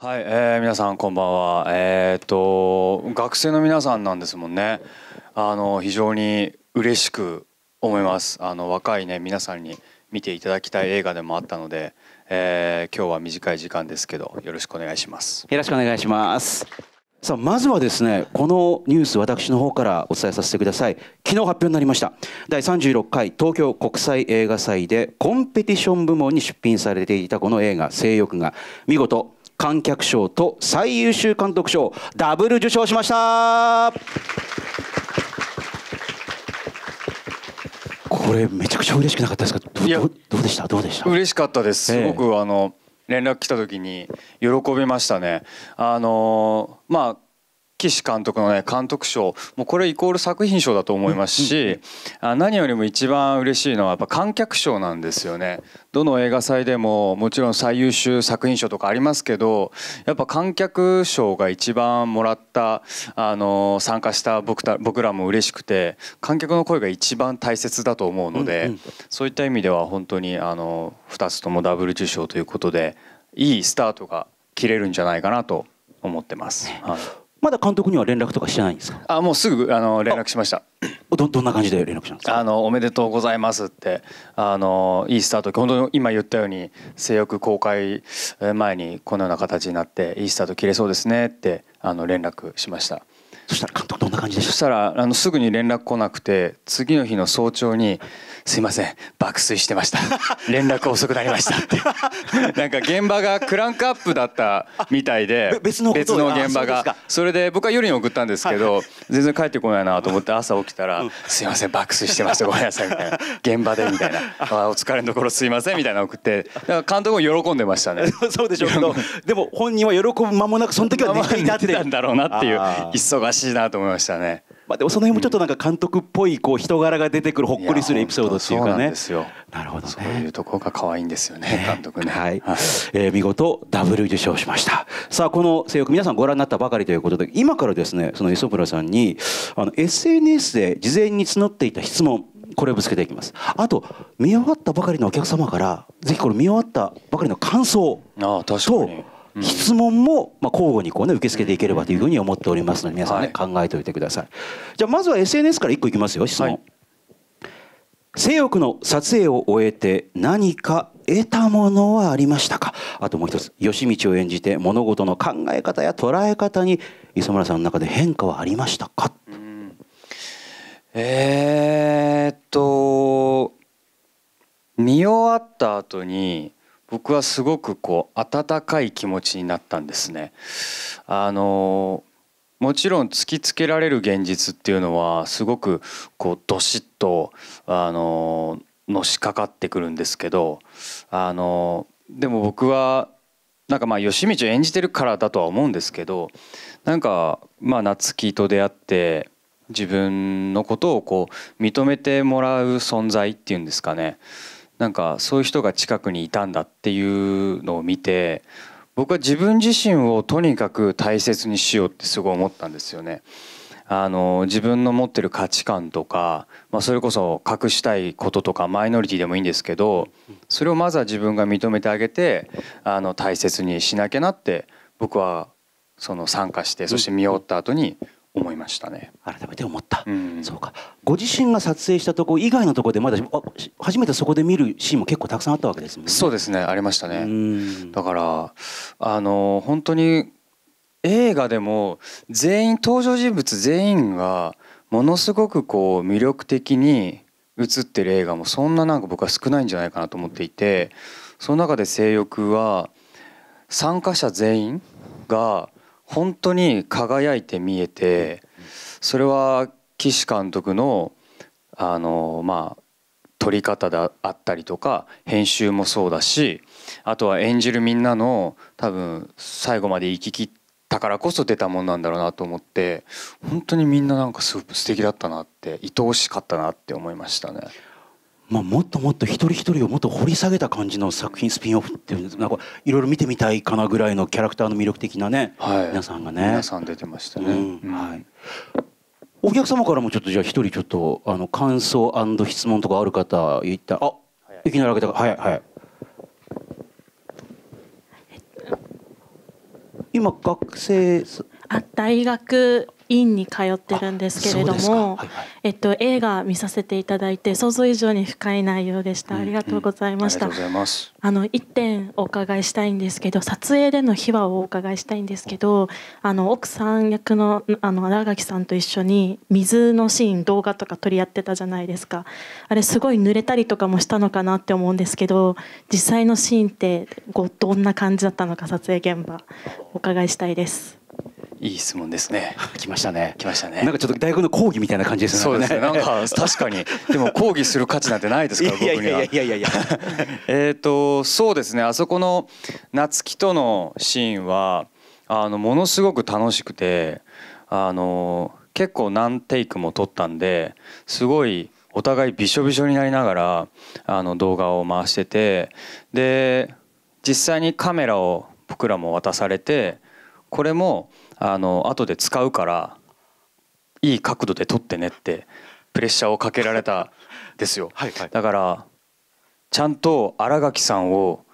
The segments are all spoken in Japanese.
はい、えー、皆さんこんばんは。えっ、ー、と学生の皆さんなんですもんね。あの非常に嬉しく思います。あの若いね皆さんに見ていただきたい映画でもあったので、えー、今日は短い時間ですけどよろしくお願いします。よろしくお願いします。さあまずはですねこのニュース私の方からお伝えさせてください昨日発表になりました第36回東京国際映画祭でコンペティション部門に出品されていたこの映画「性欲」が見事観客賞と最優秀監督賞ダブル受賞しましたこれめちゃくちゃ嬉しくなかったですかどいやどうでしたどうでした嬉しかったです、えすごくあの連絡来た時に喜びましたねあのまあ岸監督のね監督賞もうこれイコール作品賞だと思いますし、あ何よりも一番嬉しいのはやっぱ観客賞なんですよねどの映画祭でももちろん最優秀作品賞とかありますけどやっぱ観客賞が一番もらったあの参加した僕た僕らも嬉しくて観客の声が一番大切だと思うので、うんうん、そういった意味では本当にあの2つともダブル受賞ということでいいスタートが切れるんじゃないかなと思ってます。はいまだ監督には連絡とかしてないんですかあもうすぐあの連絡しましたどどんな感じで連絡したんですかあのおめでとうございますってあのいいスタート本当に今言ったように性欲公開前にこのような形になっていいスタート切れそうですねってあの連絡しましたそしたら監督どんな感じでしたそしたらあのすぐに連絡来なくて次の日の早朝に「すいません爆睡してました 連絡遅くなりました」って なんか現場がクランクアップだったみたいで 別の別の現場がそれで僕は夜に送ったんですけど全然帰ってこないなと思って朝起きたら「すいません爆睡してましたごめんなさい」みたいな「現場で」みたいな「あお疲れのところすいません」みたいな送ってだから監督も喜んでましたねそうでしょうけどでも本人は喜ぶ間もなくその時は寝ていたってたんだろうなっていう忙しいしいなと思いましたね。まあ、でもその辺もちょっとなんか監督っぽいこう人柄が出てくるほっこりするエピソードっていうかね。なるほど、ね、そういうところが可愛いんですよね、ね監督ね。はい。はえー、見事ダブル受賞しました。さあこの性欲皆さんご覧になったばかりということで、今からですねその磯村さんにあの SNS で事前に募っていた質問。これをぶつけていきますあと見終わったばかりのお客様からぜひこれ見終わったばかりの感想ああ確かに質問もま交互にこうね受け付けていければというふうに思っておりますので皆さんね考えておいてください。じゃあまずは SNS から1個いきますよ質問。性欲の撮影を終えて何か得たものはありましたかあともう一つ義道を演じて物事の考え方や捉え方に磯村さんの中で変化はありましたか、うん、えー、っと見終わった後に僕はすごくこう温かい気持ちになったんですね。あのもちろん突きつけられる現実っていうのはすごくこうどしっとあののしかかってくるんですけどあのでも僕はなんかまあ義道を演じてるからだとは思うんですけどなんかまあ夏希と出会って自分のことをこう認めてもらう存在っていうんですかねなんかそういう人が近くにいたんだっていうのを見て僕は自分自身をとにかく大切にしようってすごい思ったんですよね。あの自分の持ってる価値観とか、まあ、それこそ隠したいこととかマイノリティでもいいんですけどそれをまずは自分が認めてあげてあの大切にしなきゃなって僕はその参加してそして見終わった後に思いましたね改めて思った、うん、そうかご自身が撮影したとこ以外のところでまだ初めてそこで見るシーンも結構たくさんあったわけですもんねそうですねありましたね、うん、だからあの本当に映画でも全員登場人物全員がものすごくこう魅力的に映ってる映画もそんななんか僕は少ないんじゃないかなと思っていてその中で「性欲」は参加者全員が本当に輝いて見えてそれは岸監督のあの、まあ、撮り方であったりとか編集もそうだしあとは演じるみんなの多分最後まで生き切ったからこそ出たもんなんだろうなと思って本当にみんななんかすごく素敵だったなって愛おしかったなって思いましたね。まあ、もっともっと一人一人をもっと掘り下げた感じの作品スピンオフっていうなんかいろいろ見てみたいかなぐらいのキャラクターの魅力的なね、はい、皆さんがね皆さん出てましたね、うん、はい、お客様からもちょっとじゃあ一人ちょっとあの感想質問とかある方いったあいきなり開けたはいはい今学生あ大学院に通ってるんですけれども、はいはい、えっと映画見させていただいて想像以上に深い内容でした。ありがとうございました。うんうああの一点お伺いしたいんですけど、撮影での秘話をお伺いしたいんですけど、あの奥さん役のあの新垣さんと一緒に水のシーン動画とか撮り合ってたじゃないですか。あれすごい濡れたりとかもしたのかなって思うんですけど、実際のシーンってこうどんな感じだったのか撮影現場お伺いしたいです。いい質問ですね。来ましたね。来ましたね。なんかちょっと大学の講義みたいな感じですね。そうですね。なんか 確かに。でも講義する価値なんてないですから僕には。いやいやいやいや。えっとそうですね。あそこの夏希とのシーンはあのものすごく楽しくて、あの結構何テイクも撮ったんですごい。お互いびしょびしょになりながらあの動画を回しててで実際にカメラを僕らも渡されてこれもあの後で使うからいい角度で取ってねってプレッシャーをかけられた ですよはい、だからちゃんと新垣さんを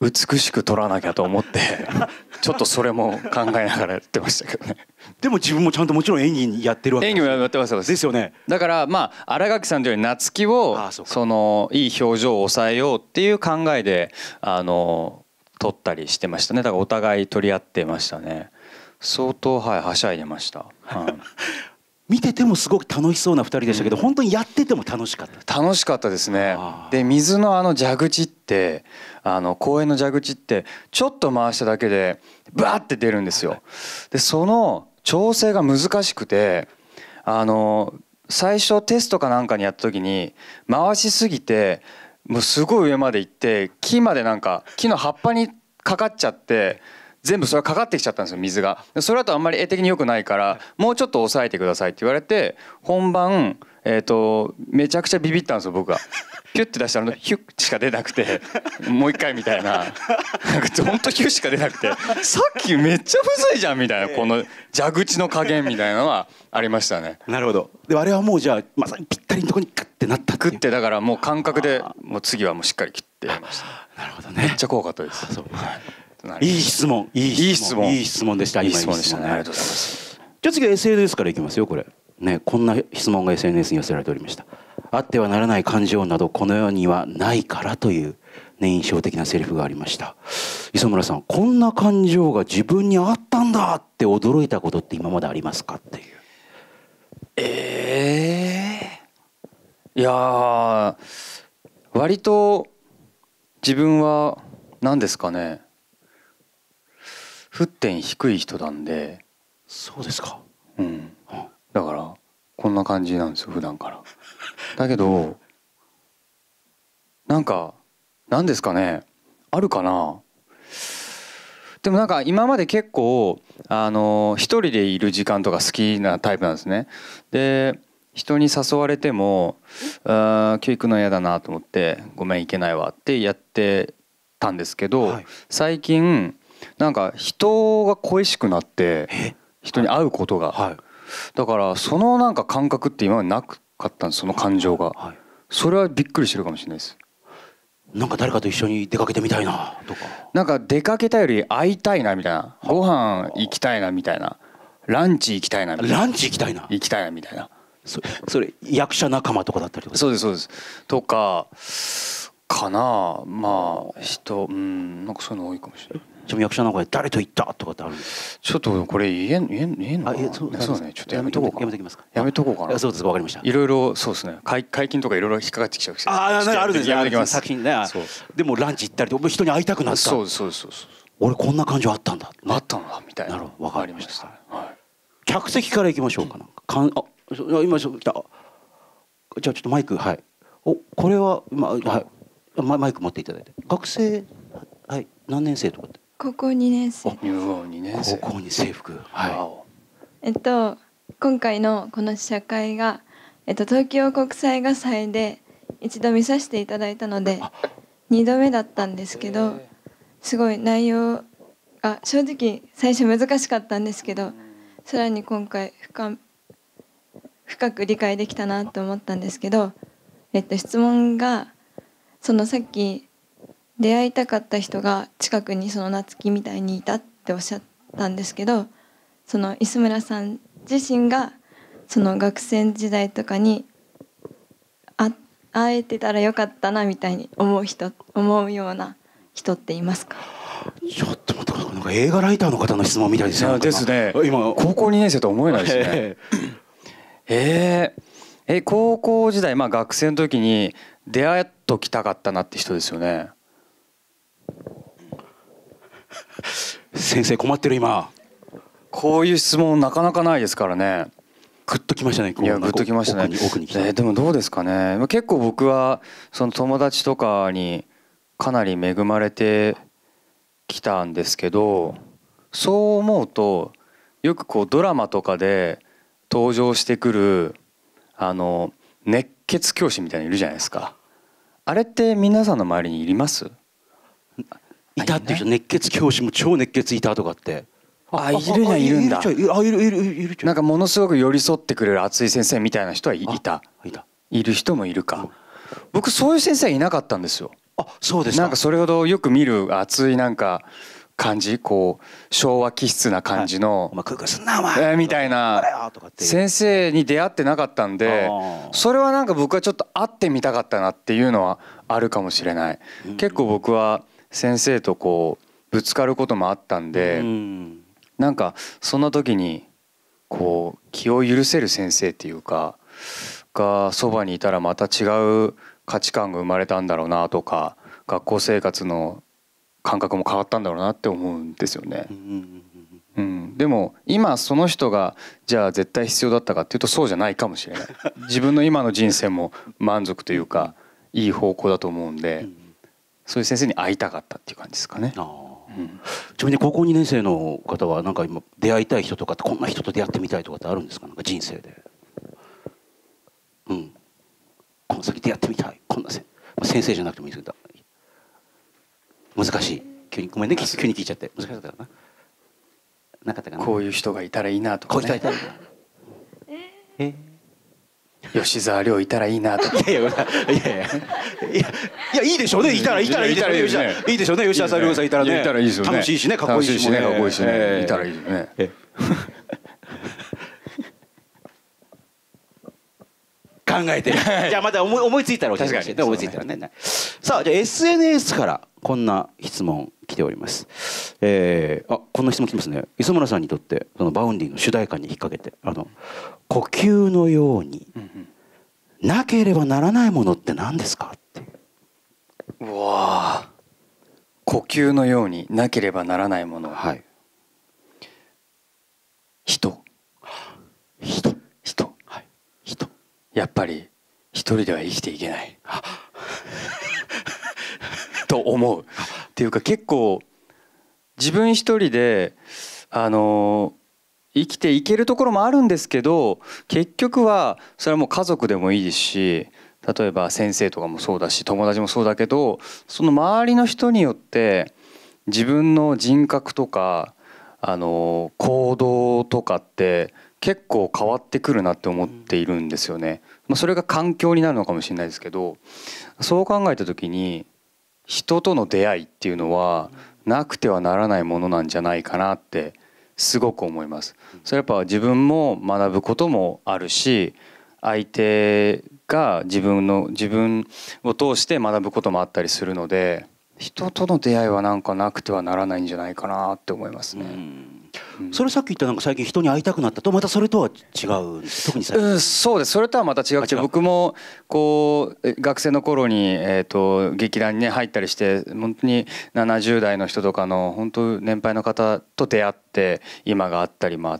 美しく撮らなきゃと思って ちょっとそれも考えながらやってましたけどねでも自分もちゃんともちろん演技やってるわけ演技もやってますですよねだからまあ新垣さんというより夏希をそのいい表情を抑えようっていう考えであの撮ったりしてましたねだからお互い取り合ってましたね相当はいはしゃいでました、はい、見ててもすごく楽しそうな2人でしたけど、うん、本当にやってても楽しかった楽しかったですねで水のあの蛇口ってあの公園の蛇口ってちょっと回しただけでバーって出るんですよでその調整が難しくてあの最初テストかなんかにやった時に回しすぎてもうすごい上まで行って木までなんか木の葉っぱにかかっちゃって全部それかかってきちゃったんですよ水がそれだとあんまり絵的に良くないからもうちょっと抑えてくださいって言われて本番えっ、ー、とめちゃくちゃビビったんですよ僕が。ピュッて出したらヒュッしか出なくてもう一回みたいななんかほんとヒュッしか出なくてさっきめっちゃむずいじゃんみたいなこの蛇口の加減みたいなのはありましたねなるほどであれはもうじゃあまさにぴったりのとこにカッてなったって食ってだからもう感覚でもう次はもうしっかり切ってましたなるほどねめっちゃ怖かったですそう、はいないい質問いい質問いい質問でしたいい質問でしたねありがとうございますじゃあ次は SNS からいきますよこれねこんな質問が SNS に寄せられておりましたあってはならない感情などこの世にはないからというね印象的なセリフがありました磯村さんこんな感情が自分にあったんだって驚いたことって今までありますかっていうえー、いや割と自分は何ですかね沸点低い人なんでそうですかうんだからこんな感じなんですよ普段からだけどなんか何ですかねあるかなでもなんか今まで結構あの一人でいる時間とか好きなタイプなんですねで人に誘われても「あ今日行くの嫌だな」と思って「ごめん行けないわ」ってやってたんですけど、はい、最近なんか人が恋しくなって人に会うことが、はい、だからそのなんか感覚って今までなかったんですその感情が、はい、それはびっくりしてるかもしれないですなんか誰かと一緒に出かけてみたいなとかなんか出かけたより会いたいなみたいなご飯行きたいなみたいなランチ行きたいなみたいなランチ行きたいな行きたいなみたいなそそれ役者仲間とかだったりとかそうですそうですとかかなまあ人うんなんかそういうの多いかもしれないその役者の声誰と言ったとかってあるんですちょっとこれ言え言え言えんのかなそうですねちょっとやめとこうかやめときますかやめとこうかなそうですわかりましたいろいろそうですね解解禁とかいろいろ引っかかってきちゃうあああるんですやめときます作品ねでもランチ行ったりと人に会いたくなったそうそうそう俺こんな感情あったんだあったんだみたいななるほどわかりました客席から行きましょうかなんかかんあ今そう来たじゃあちょっとマイクはいおこれはまあはいマイク持っていただいて学生はい何年生とかって高校2年生で2年生高校に制服はいえっと今回のこの試写会が、えっと、東京国際画祭で一度見させていただいたので2度目だったんですけどすごい内容が正直最初難しかったんですけどさらに今回深深く理解できたなと思ったんですけど、えっと、質問がそのさっき出会いたかった人が近くにその夏希みたいにいたっておっしゃったんですけどその磯村さん自身がその学生時代とかにあ会えてたらよかったなみたいに思う人思うような人っていますかちょっと待ってなんか映画ライターの方の質問みたいですね。ですね。今高校2年生とは思えないですね。えー、え高校時代まあ学生の時に出会っときたかったなって人ですよね。先生困ってる今こういう質問なかなかないですからねグッときましたねいやグッときましたね奥にえー、でもどうですかね結構僕はその友達とかにかなり恵まれてきたんですけどそう思うとよくこうドラマとかで登場してくるあの熱血教師みたいのいるじゃないですかあれって皆さんの周りにいりますいたっていう人熱血教師も超熱血いたとかってあいるにはいるんだあいいいるるるなんかものすごく寄り添ってくれる熱い先生みたいな人はいたいる人もいるか僕そういう先生はいなかったんですよあそうですなんかそれほどよく見る熱いなんか感じこう昭和気質な感じの、はい、空すんなお前みたいな先生に出会ってなかったんでそれはなんか僕はちょっと会ってみたかったなっていうのはあるかもしれない結構僕は先生とこうぶつかることもあったんで、うなんかそんな時にこう気を許せる先生っていうかがそばにいたらまた違う価値観が生まれたんだろうなとか学校生活の感覚も変わったんだろうなって思うんですよね。うん、でも今その人がじゃあ絶対必要だったかっていうとそうじゃないかもしれない自分の今の人生も満足というかいい方向だと思うんで、そういう先生に会いたかったっていう感じですかね。うん、ちなみに高校2年生の方はなんか今出会いたい人とかこんな人と出会ってみたいとかってあるんですかなんか人生で、うん、この先出会ってみたいこんなせ、まあ、先生じゃなくてもいいですけど難しい急にごめんね急に聞いちゃって難しかったかななかったかなこういう人がいたらいいなとか、ね、こういう人がいたらいいなえー、えー吉沢亮いたらいいなといやいやいやいやいいでしょうねいたらいたらいでしょうねいいでしょうね吉沢亮さんいたらねいたらいいですよね楽しいしねかっこいいしねかっこいいしねいたらいいね考えて じゃあまた思い思いついたら確かに思いついたらねさあじゃあ SNS からこんな質問来ております、えー、あこんな質問きますね磯村さんにとってそのバウンディの主題歌に引っ掛けてあの呼吸のように、なければならないものって何ですかってうわ呼吸のようになければならないものはい人人人はい人やっぱり一人では生きていけないと思うっていうか結構自分一人であの生きていけるところもあるんですけど結局はそれはもう家族でもいいですし例えば先生とかもそうだし友達もそうだけどその周りの人によって自分の人格とかあの行動とかって結構変わってくるなって思っているんですよね。まあ、それが環境になるのかもしれないですけどそう考えた時に人との出会いっていうのはなくてはならないものなんじゃないかなってすごく思います。それやっぱ自分も学ぶこともあるし相手が自分の自分を通して学ぶこともあったりするので人との出会いはなんかなくてはならないんじゃないかなって思いますね。うん、それさっき言ったなんか最近人に会いたくなったとまたそれとは違う特にうん、そうですそれとはまた違くて僕もこう学生の頃にえー、と劇団にね入ったりして本当に70代の人とかの本当年配の方と出会って今があったりも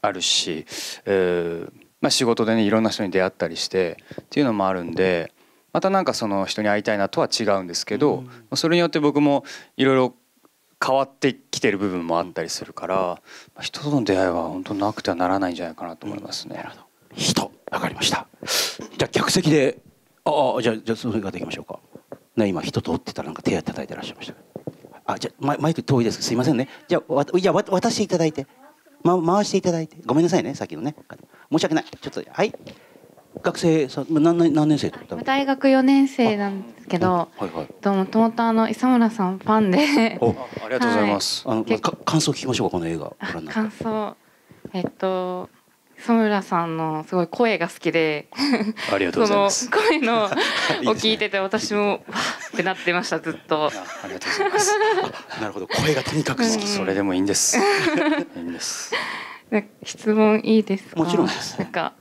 あるしえー、まあ仕事でねいろんな人に出会ったりしてっていうのもあるんでまたなんかその人に会いたいなとは違うんですけど、うん、それによって僕もいろいろ変わってきてる部分もあったりするから、うん、人との出会いは本当なくてはならないんじゃないかなと思いますね。うん、人わかりました。じゃあ客席でああじゃあじゃあその方でいきましょうか。ね今人通ってたらなんか手を叩いてらっしゃいました。あじゃあマイク遠いですすいませんね。じゃあじゃあ渡していただいて、ま、回していただいてごめんなさいねさっきのね申し訳ないちょっとはい。学生さん何何年生と大学4年生なんですけど、はいもともとあの磯村さんファンで ありがとうございます、はい、あの、か感想聞きましょうかこの映画感想えっと磯村さんのすごい声が好きでありがとうございます 声の を聞いてて私もわってなってましたずっとありがとうございますなるほど声がとにかく好き、それでもいいんですいいんです質問いいですもちろんですなんか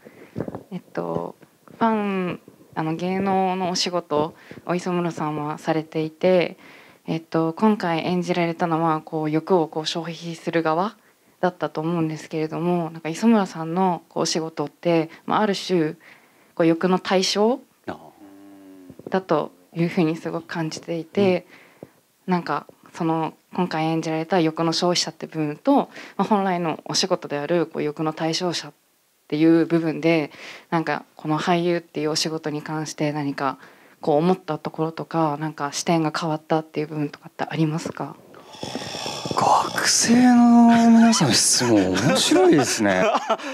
えっとファンあの芸能のお仕事を磯村さんはされていて、えっと、今回演じられたのはこう欲をこう消費する側だったと思うんですけれどもなんか磯村さんのこうお仕事って、まあ、ある種こう欲の対象だというふうにすごく感じていて、うん、なんかその今回演じられた欲の消費者って部分と、まあ、本来のお仕事であるこう欲の対象者っていう部分でなんかこの俳優っていうお仕事に関して何かこう思ったところとかなんか視点が変わったっていう部分とかってありますか学生の皆さん質問面白いですね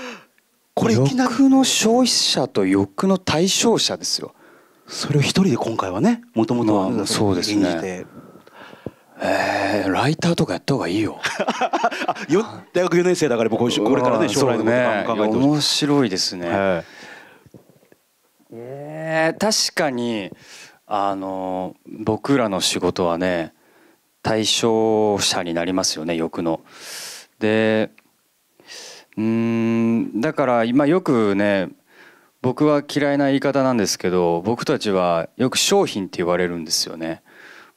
これ欲の消費者と欲の対象者ですよそれを一人で今回はねもともとはそうですねえー、ライターとかやった方がいいよ よ大学4年生だから僕これからね将来のこと考えてほしい、ね、面白いですね、はい、えー、確かにあの僕らの仕事はね対象者になりますよね欲の。でうんだから今よくね僕は嫌いな言い方なんですけど僕たちはよく商品って言われるんですよね。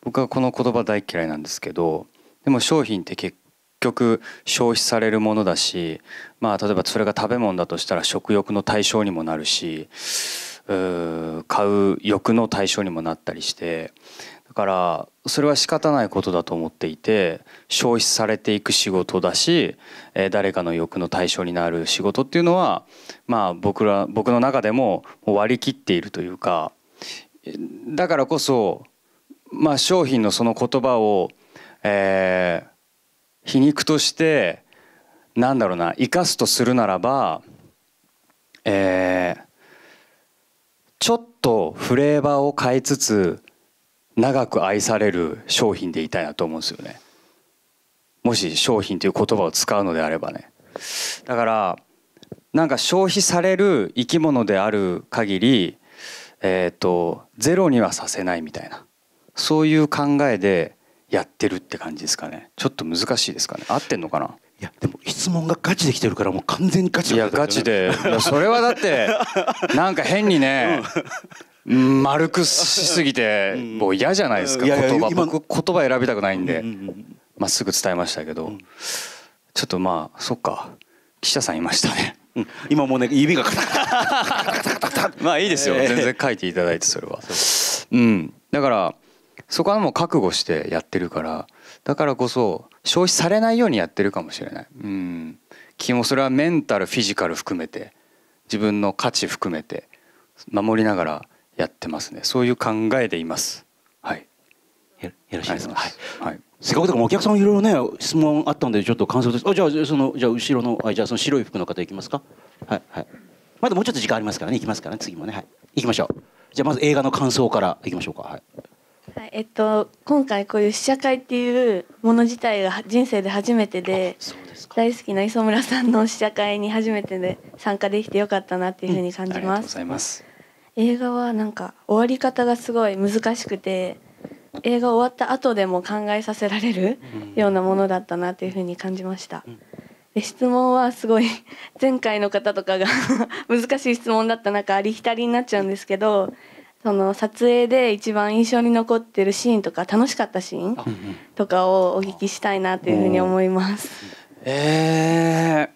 僕はこの言葉大嫌いなんですけどでも商品って結局消費されるものだし、まあ、例えばそれが食べ物だとしたら食欲の対象にもなるしう買う欲の対象にもなったりしてだからそれは仕方ないことだと思っていて消費されていく仕事だし、え誰かの欲の対象になる仕事っていうのは、まあ、僕ら僕の中でも割り切っているというかだからこそまあ、商品のその言葉を、えー、皮肉としてなんだろうな生かすとするならば、えー、ちょっとフレーバーを変えつつ長く愛される商品でいたいなと思うんですよね。もし商品という言葉を使うのであればね。だからなんか消費される生き物である限り、えーとゼロにはさせないみたいな。そういう考えでやってるって感じですかねちょっと難しいですかね合ってんのかないやでも質問がガチできてるからもう完全にガチいやガチでいやそれはだってなんか変にね、丸くしすぎてもう嫌じゃないですか言葉僕言葉選びたくないんでまっすぐ伝えましたけどちょっとまあそっか記者さんいましたね今もうね指がカタカタカタカタ まあいいですよ全然書いていただいてそれはうんだからそこはもう覚悟してやってるからだからこそ消費されないようにやってるかもしれないうん君もそれはメンタルフィジカル含めて自分の価値含めて守りながらやってますねそういう考えでいますはいよろしいですかはい、はいせっかくだからお客さんいろいろね質問あったんでちょっと感想ですあじゃあそのじゃあ後ろのあじゃあその白い服の方いきますかはいはいまだもうちょっと時間ありますからねいきますからね次もねはいいきましょうじゃあまず映画の感想からいきましょうかはいはい、えっと今回こういう試写会っていうもの自体が人生で初めてで大好きな磯村さんの試写会に初めてで参加できてよかったなっていうふうに感じます。うん、ます映画はなんか終わり方がすごい難しくて映画終わった後でも考えさせられるようなものだったなというふうに感じました。うんで質問はすごい前回の方とかが 難しい質問だった中ありきたりになっちゃうんですけどその撮影で一番印象に残ってるシーンとか楽しかったシーンとかをお聞きしたいなというふうに思います。うえー、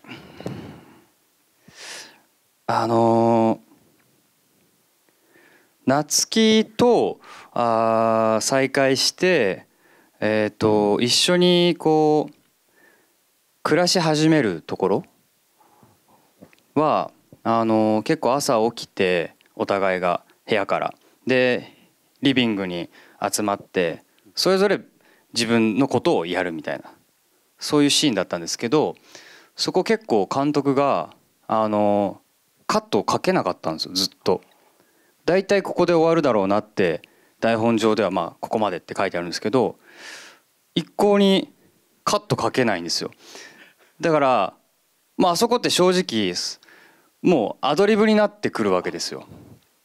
あの夏樹とあ再会して、えーと、と一緒にこう暮らし始めるところはあの結構朝起きてお互いが部屋からでリビングに集まってそれぞれ自分のことをやるみたいなそういうシーンだったんですけどそこ結構監督があのカットをかけなかったんですよずっと。大体ここで終わるだろうなって台本上ではまあここまでって書いてあるんですけど一向にカットかけないんですよだからまああそこって正直もうアドリブになってくるわけですよ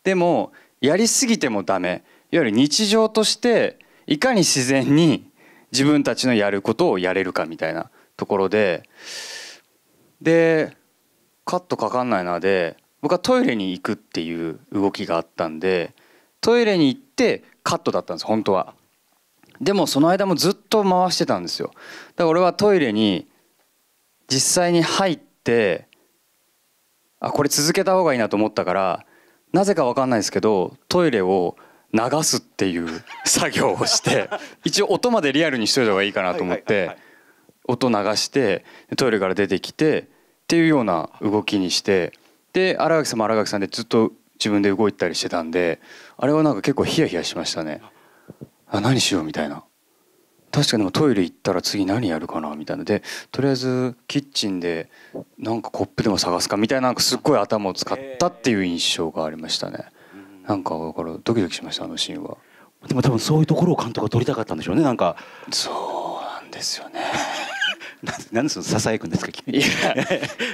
でもやりすぎてもダメいわゆる日常としていかに自然に自分たちのやることをやれるかみたいなところででカットかかんないなで僕はトイレに行くっていう動きがあったんでトイレに行ってカットだったんです本当はでもその間もずっと回してたんですよだから俺はトイレに実際に入ってあこれ続けた方がいいなと思ったからなぜか分かんないですけどトイレを流すっていう 作業をして一応音までリアルにしといた方がいいかなと思って音流してトイレから出てきてっていうような動きにしてで新垣さんも新垣さんでずっと自分で動いたりしてたんであれはなんか結構ヒヤヒヤしましたねあ何しようみたいな確かにトイレ行ったら次何やるかなみたいなでとりあえずキッチンでなんかコップでも探すかみたいななんかすっごい頭を使ったっていう印象がありましたね、えー、なんかだからドキドキしましたあのシーンはでも多分そういうところを監督は撮りたかったんでしょうねなんかそうなんですよね なんでそのささやくんですか君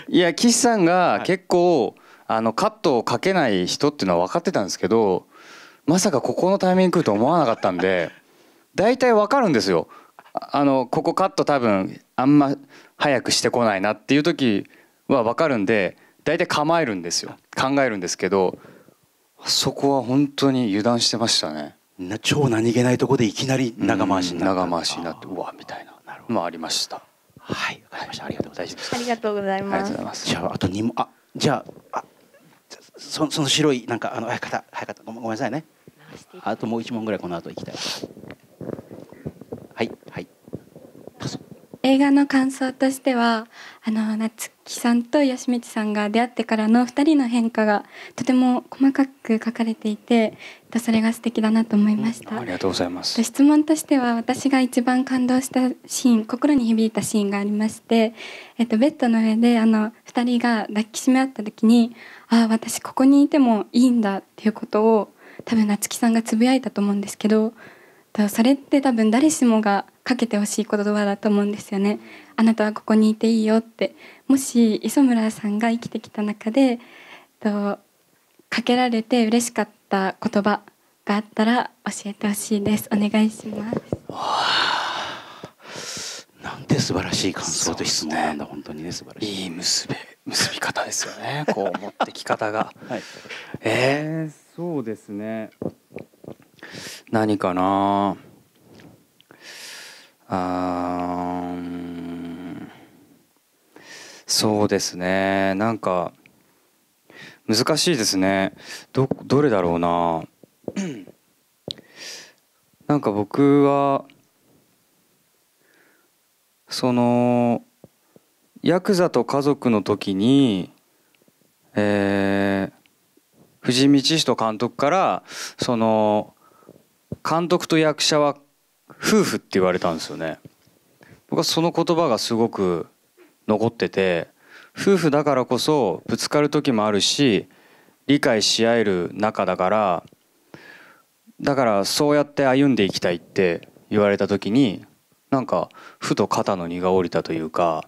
いや岸さんが結構、あのカットをかけない人っていうのは分かってたんですけどまさかここのタイミング来ると思わなかったんで大体わかるんですよあのここカット多分あんま早くしてこないなっていう時はわかるんで大体構えるんですよ考えるんですけどそこは本当に油断してましたね超何気ないとこでいきなり長回しになって、長回しになってうわみたいなのありましたはいわかりましたありがとうございますありがとうございますじゃあと2もあじゃあその白いなんかあの早かった早かったごめんなさいねあともう一問ぐらいこの後行きたい映画の感想としてはあの夏木さんと吉光さんが出会ってからの2人の変化がとても細かく書かれていてそれが素敵だなと思いました、うん、ありがとうございます質問としては私が一番感動したシーン心に響いたシーンがありまして、えっと、ベッドの上であの2人が抱きしめ合った時にああ私ここにいてもいいんだっていうことを多分夏木さんがつぶやいたと思うんですけどそれって多分誰しもがかけてほしい言葉だと思うんですよね。あなたはここにいていいよってもし磯村さんが生きてきた中でとかけられて嬉しかった言葉があったら教えてほしいです。お願いします。なんて素晴らしい感想です問なね、本当にね素晴らしい。いい結び結び方ですよね。こう持ってき方が。はい、ええー、そうですね。何かな。あーそうですねなんか難しいですねどどれだろうな なんか僕はそのヤクザと家族の時にえー、藤井道人監督からその監督と役者は夫婦って言われたんですよね僕はその言葉がすごく残ってて夫婦だからこそぶつかる時もあるし理解し合える仲だからだからそうやって歩んでいきたいって言われた時になんかふと肩の荷が下りたというか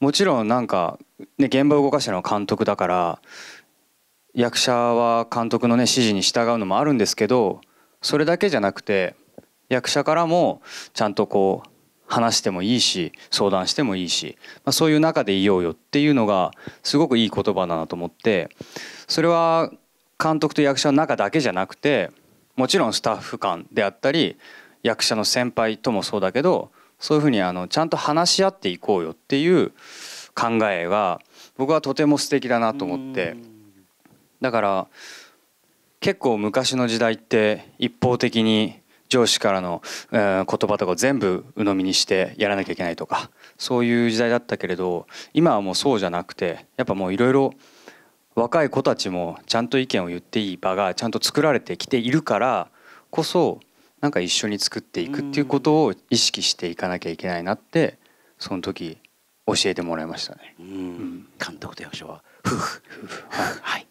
もちろんなんか、ね、現場を動かしたのは監督だから役者は監督のね指示に従うのもあるんですけどそれだけじゃなくて役者からもちゃんとこう話してもいいし相談してもいいし、まあ、そういう中でいようよっていうのがすごくいい言葉だなと思ってそれは監督と役者の中だけじゃなくてもちろんスタッフ間であったり役者の先輩ともそうだけどそういうふうにあのちゃんと話し合っていこうよっていう考えが僕はとても素敵だなと思ってだから結構昔の時代って一方的に上司からの言葉とかを全部鵜呑みにしてやらなきゃいけないとかそういう時代だったけれど今はもうそうじゃなくてやっぱもういろいろ若い子たちもちゃんと意見を言っていい場がちゃんと作られてきているからこそなんか一緒に作っていくっていうことを意識していかなきゃいけないなってその時教えてもらいましたね。うん、監督と役者は夫婦、はい、はい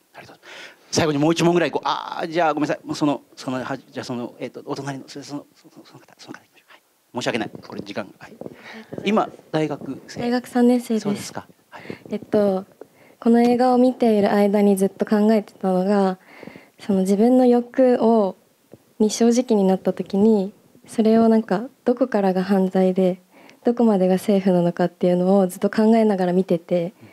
最後にもう一問ぐらいこうああじゃあごめんなさいそのそのはじゃあそのえっ、ー、とお隣のそのそのその方その方、はい、申し訳ないこれ時間はい今大学生大学三年生そうですか、はい、えっとこの映画を見ている間にずっと考えてたのがその自分の欲をに正直になった時にそれをなんかどこからが犯罪でどこまでが政府なのかっていうのをずっと考えながら見てて、うん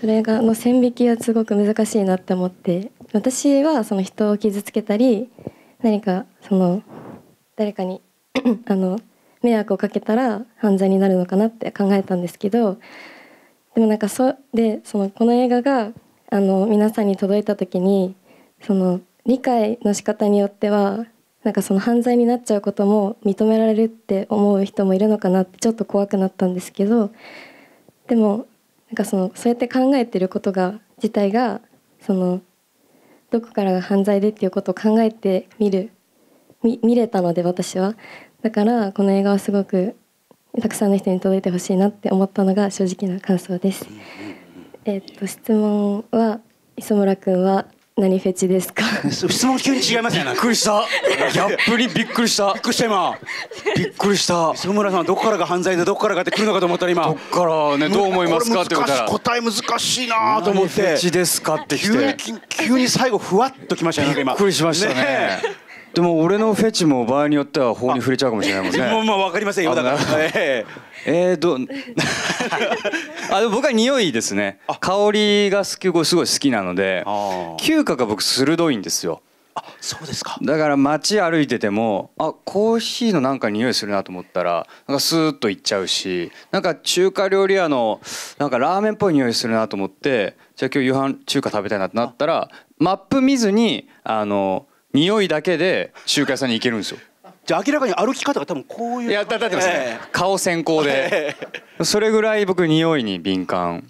それがの線引きはすごく難しいなって思って私はその人を傷つけたり何かその誰かに あの迷惑をかけたら犯罪になるのかなって考えたんですけどでもなんかそでそのこの映画があの皆さんに届いた時にその理解の仕方によってはなんかその犯罪になっちゃうことも認められるって思う人もいるのかなってちょっと怖くなったんですけどでもなんかそのそうやって考えてることが自体がそのどこからが犯罪でっていうことを考えてみる見れたので私はだからこの映画はすごくたくさんの人に届いてほしいなって思ったのが正直な感想です。えっ、と質問は磯村君は何フェチですか 質問急に違いますよねびっくりしたギャップにびっくりしたびっくりした今びっくりした磯村さんどこからが犯罪でどこからがってくるのかと思ったら今どっからねどう思いますかって答え難しいなと思って何フェチですかって急に急に最後ふわっときましたねびっくりしましたねでも俺のフェチも場合によっては法に触れちゃうかもしれないもんね。もうまあわかりませんよだから。えー、どあでも僕は匂いですね。香りが好きすごい好きなので嗅覚が僕鋭いんですよ。あそうですかだから街歩いててもあコーヒーのなんか匂いするなと思ったらなんかスーッと行っちゃうしなんか中華料理屋のなんかラーメンっぽい匂いするなと思ってじゃあ今日夕飯中華食べたいなってなったらマップ見ずにあの。匂いだけで中華屋さんに行けるんですよじゃあ明らかに歩き方が多分こういういやだってますね、えー、顔先行で、それぐらい僕匂いに敏感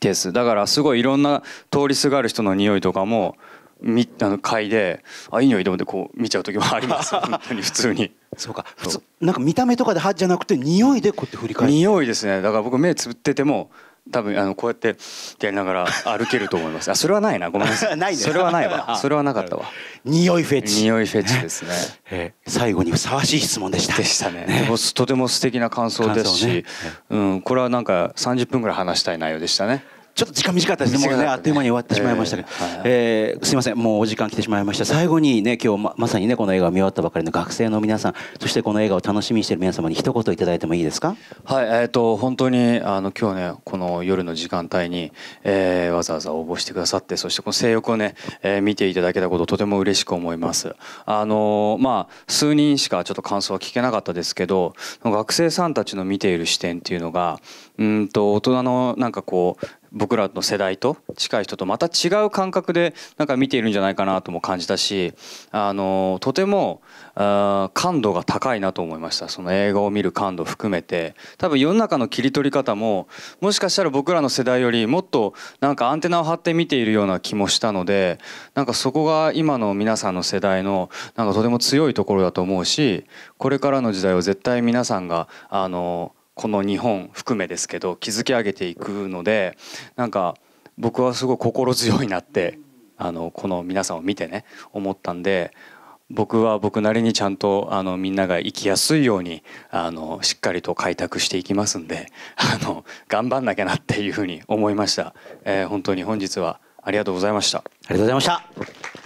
ですだからすごいいろんな通りすがる人の匂いとかもみあの嗅いであいい匂いと思ってこう見ちゃう時もあります 本当に普通にそうか普通なんか見た目とかではじゃなくて匂いでこうやって振り返る匂いですねだから僕目つぶってても多分あのこうやってやりながら 歩けると思います。あそれはないなごめんなさい。ないそれはないわ。それはなかったわ。匂いフェチ。匂いフェチですね。え最後にふさわしい質問でした。でしたね。ねとても素敵な感想ですし、ね、うんこれはなんか三十分ぐらい話したい内容でしたね。ちょっと時間短かったですねもうねあっという間に終わってしまいましたけど、ええすいませんもうお時間来てしまいました最後にね今日まさにねこの映画を見終わったばかりの学生の皆さんそしてこの映画を楽しみにしている皆様に一言いただいてもいいですかはいえっ、ー、と本当にあの今日ねこの夜の時間帯に、えー、わざわざ応募してくださってそしてこの性欲をね、えー、見ていただけたこととても嬉しく思いますあのまあ数人しかちょっと感想は聞けなかったですけど学生さんたちの見ている視点っていうのがうんと大人のなんかこう僕らの世代と近い人とまた違う感覚でなんか見ているんじゃないかなとも感じたしあのとても感度が高いなと思いましたその映画を見る感度含めて多分世の中の切り取り方ももしかしたら僕らの世代よりもっとなんかアンテナを張って見ているような気もしたのでなんかそこが今の皆さんの世代のなんかとても強いところだと思うしこれからの時代を絶対皆さんがあのこの日本含めですけど築き上げていくのでなんか僕はすごい心強いなってあのこの皆さんを見てね思ったんで僕は僕なりにちゃんとあのみんなが生きやすいようにあのしっかりと開拓していきますんであの頑張んなきゃなっていうふうに思いました、えー、本当に本日はありがとうございましたありがとうございました